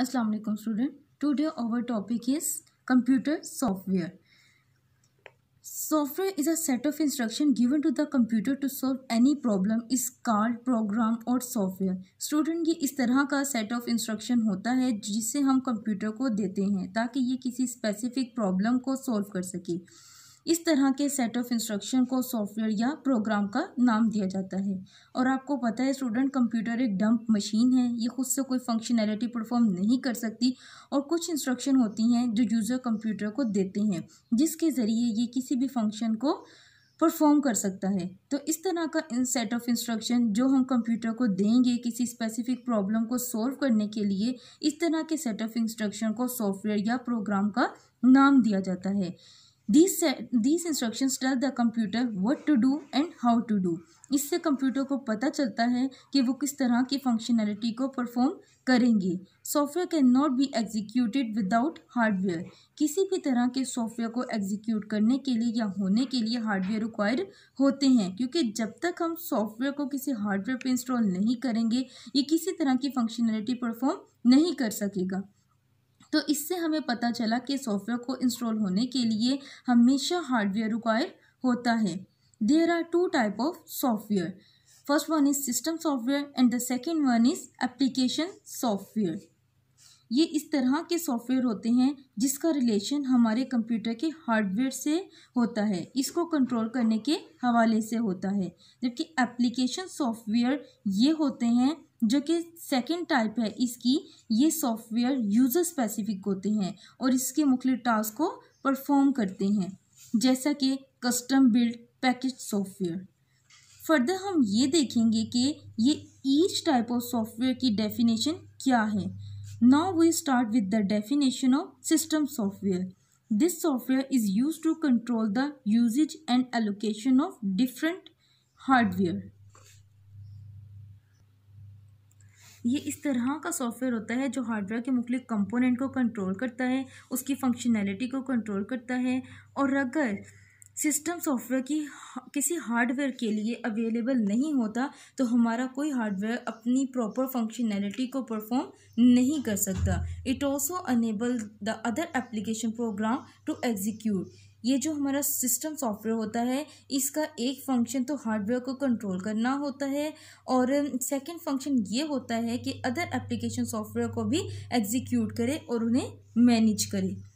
अस्सलाम वालेकुम student today our topic is computer software software is a set of instruction given to the computer to solve any problem is called program और software student ये इस तरह का set of instruction होता है जिसे हम कंप्यूटर को देते हैं ताकि ये किसी स्पेसिफिक प्रॉब्लम को सॉल्व कर सके इस तरह के सेट ऑफ इंस्ट्रक्शन को सॉफ्टवेयर या प्रोग्राम का नाम दिया जाता है और आपको पता है स्टूडेंट कंप्यूटर एक डंप मशीन है ये खुद से कोई फंक्शनैलिटी परफॉर्म नहीं कर सकती और कुछ इंस्ट्रक्शन होती हैं जो यूज़र कंप्यूटर को देते हैं जिसके ज़रिए ये किसी भी फंक्शन को परफॉर्म कर सकता है तो इस तरह का सेट ऑफ इंस्ट्रक्शन जो हम कंप्यूटर को देंगे किसी स्पेसिफिक प्रॉब्लम को सॉल्व करने के लिए इस तरह के सेट ऑफ इंस्ट्रक्शन को सॉफ्टवेयर या प्रोग्राम का नाम दिया जाता है these uh, these instructions tell the computer what to do and how to do इससे कंप्यूटर को पता चलता है कि वो किस तरह की फंक्शनैलिटी को परफॉर्म करेंगे software can not be executed without hardware किसी भी तरह के सॉफ्टवेयर को एग्जीक्यूट करने के लिए या होने के लिए हार्डवेयर रिक्वायर होते हैं क्योंकि जब तक हम सॉफ्टवेयर को किसी हार्डवेयर पर इंस्टॉल नहीं करेंगे ये किसी तरह की फंक्शनैलिटी परफॉर्म नहीं कर सकेगा तो इससे हमें पता चला कि सॉफ्टवेयर को इंस्टॉल होने के लिए हमेशा हार्डवेयर रिक्वायर होता है there are two type of software first one is system software and the second one is application software ये इस तरह के सॉफ्टवेयर होते हैं जिसका रिलेशन हमारे कंप्यूटर के हार्डवेयर से होता है इसको कंट्रोल करने के हवाले से होता है जबकि एप्लीकेशन सॉफ्टवेयर ये होते हैं जो कि सेकेंड टाइप है इसकी ये सॉफ्टवेयर यूज़र स्पेसिफिक होते हैं और इसके मुख्य टास्क को परफॉर्म करते हैं जैसा कि custom build package software further हम ये देखेंगे कि ये ईच टाइप ऑफ सॉफ्टवेयर की डेफिनेशन क्या है Now we start with the definition of system software. This software is used to control the usage and allocation of different hardware. ये इस तरह का सॉफ्टवेयर होता है जो हार्डवेयर के मुख्य कंपोनेंट को कंट्रोल करता है उसकी फंक्शनैलिटी को कंट्रोल करता है और अगर सिस्टम सॉफ्टवेयर की किसी हार्डवेयर के लिए अवेलेबल नहीं होता तो हमारा कोई हार्डवेयर अपनी प्रॉपर फंक्शनैलिटी को परफॉर्म नहीं कर सकता it also enable the other application program to execute ये जो हमारा सिस्टम सॉफ्टवेयर होता है इसका एक फंक्शन तो हार्डवेयर को कंट्रोल करना होता है और सेकंड फंक्शन ये होता है कि अदर एप्लीकेशन सॉफ्टवेयर को भी एग्जीक्यूट करे और उन्हें मैनेज करे